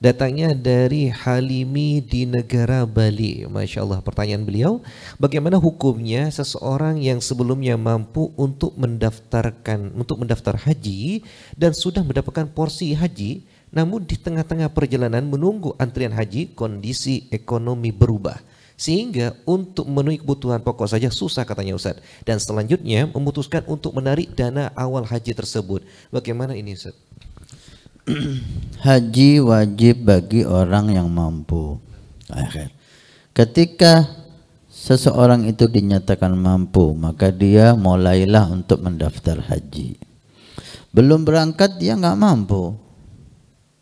Datangnya dari Halimi di negara Bali. Masya Allah pertanyaan beliau, bagaimana hukumnya seseorang yang sebelumnya mampu untuk mendaftarkan, untuk mendaftar haji dan sudah mendapatkan porsi haji, namun di tengah-tengah perjalanan menunggu antrian haji, kondisi ekonomi berubah sehingga untuk memenuhi kebutuhan pokok saja susah katanya Ustaz. Dan selanjutnya memutuskan untuk menarik dana awal haji tersebut. Bagaimana ini Ustaz? haji wajib bagi orang yang mampu. Akhir. Ketika seseorang itu dinyatakan mampu, maka dia mulailah untuk mendaftar haji. Belum berangkat dia nggak mampu.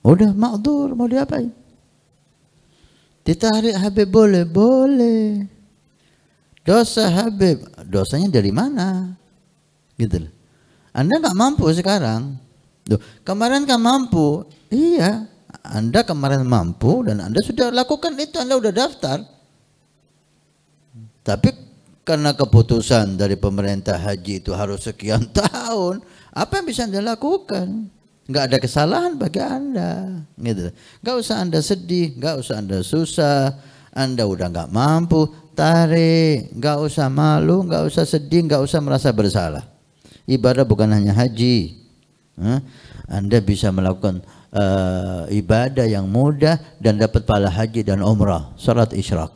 Udah makdur, mau diapain? Ditarik Habib boleh, boleh. Dosa Habib, dosanya dari mana? Gitu loh. Anda nggak mampu sekarang, Gitu. kemarin kan mampu. Iya, Anda kemarin mampu dan Anda sudah lakukan itu, Anda sudah daftar. Tapi karena keputusan dari pemerintah haji itu harus sekian tahun, apa yang bisa Anda lakukan? nggak ada kesalahan bagi anda gitu nggak usah anda sedih nggak usah anda susah anda udah nggak mampu tarik nggak usah malu nggak usah sedih nggak usah merasa bersalah ibadah bukan hanya haji anda bisa melakukan uh, ibadah yang mudah dan dapat pahala haji dan umrah, salat isyrak.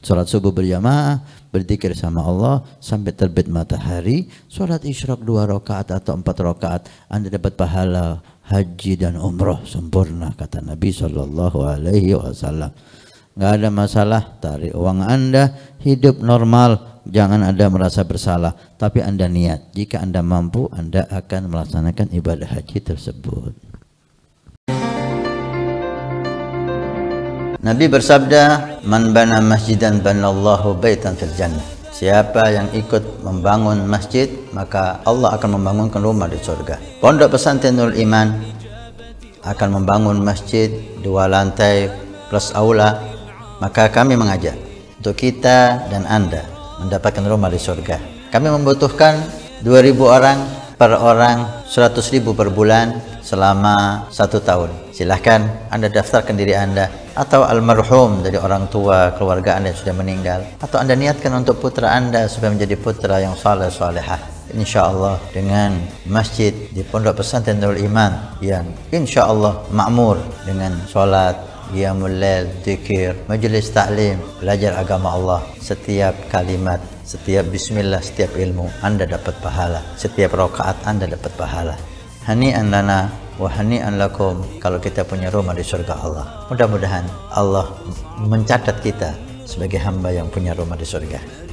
Salat subuh berjamaah, berzikir sama Allah sampai terbit matahari, salat isyrak dua rakaat atau empat rakaat, Anda dapat pahala haji dan umrah sempurna kata Nabi sallallahu alaihi wasallam. Enggak ada masalah, tarik uang Anda, hidup normal, jangan Anda merasa bersalah, tapi Anda niat. Jika Anda mampu, Anda akan melaksanakan ibadah haji tersebut. Nabi bersabda, "Man bana masjidan banallahu baitan fil jannah." Siapa yang ikut membangun masjid, maka Allah akan membangunkan rumah di surga. Pondok pesantren Nurul Iman akan membangun masjid dua lantai plus aula, maka kami mengajak untuk kita dan Anda mendapatkan rumah di surga. Kami membutuhkan 2000 orang per orang 100.000 ribu per bulan selama satu tahun. Silahkan Anda daftarkan diri Anda atau almarhum dari orang tua keluarga Anda yang sudah meninggal atau Anda niatkan untuk putra Anda supaya menjadi putra yang saleh salehah. insyaallah dengan masjid di Pondok Pesantren Nurul Iman yang insyaallah makmur dengan sholat, qiyamul lail, zikir, majlis taklim, belajar agama Allah. Setiap kalimat, setiap bismillah, setiap ilmu, anda dapat pahala. Setiap rakaat anda dapat pahala. Hani an andana wa hani lakum kalau kita punya rumah di surga Allah. Mudah-mudahan Allah mencatat kita sebagai hamba yang punya rumah di surga.